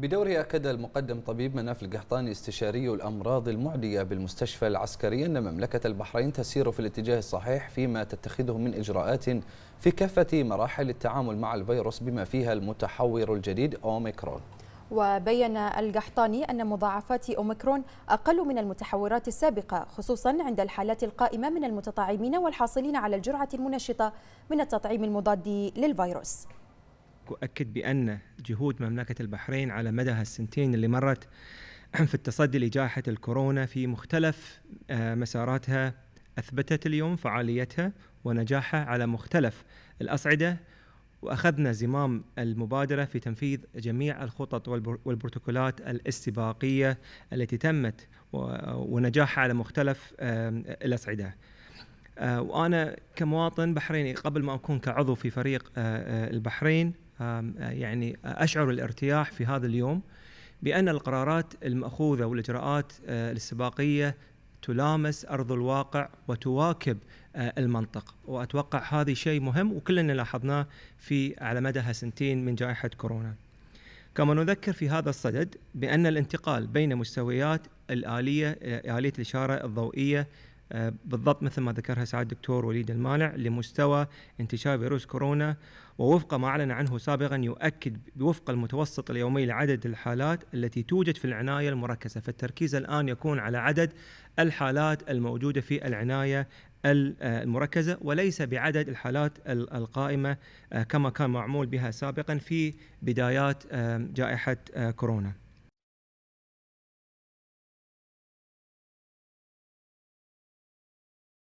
بدوره أكد المقدم طبيب مناف القحطاني استشاري الأمراض المعدية بالمستشفى العسكري أن مملكة البحرين تسير في الاتجاه الصحيح فيما تتخذه من إجراءات في كافة مراحل التعامل مع الفيروس بما فيها المتحور الجديد أوميكرون وبين القحطاني أن مضاعفات أوميكرون أقل من المتحورات السابقة خصوصا عند الحالات القائمة من المتطعمين والحاصلين على الجرعة المنشطة من التطعيم المضاد للفيروس أؤكد بأن جهود مملكة البحرين على مدى السنتين اللي مرت في التصدي لجائحة الكورونا في مختلف آه، مساراتها أثبتت اليوم فعاليتها ونجاحها على مختلف الأصعدة وأخذنا زمام المبادرة في تنفيذ جميع الخطط والبروتوكولات الاستباقية التي تمت ونجاحها على مختلف الأصعدة آه، وأنا كمواطن بحريني قبل ما أكون كعضو في فريق آه، البحرين يعني اشعر الارتياح في هذا اليوم بان القرارات الماخوذه والاجراءات آه، الاستباقيه تلامس ارض الواقع وتواكب آه، المنطق واتوقع هذا شيء مهم وكلنا لاحظناه في على مدى سنتين من جائحه كورونا. كما نذكر في هذا الصدد بان الانتقال بين مستويات الاليه آه، اليه الاشاره الضوئيه بالضبط مثل ما ذكرها سعاد الدكتور وليد المانع لمستوى انتشار فيروس كورونا ووفق ما اعلن عنه سابقا يؤكد وفق المتوسط اليومي لعدد الحالات التي توجد في العنايه المركزه فالتركيز الان يكون على عدد الحالات الموجوده في العنايه المركزة وليس بعدد الحالات القائمة آه، كما كان معمول بها سابقا في بدايات جائحة آه، كورونا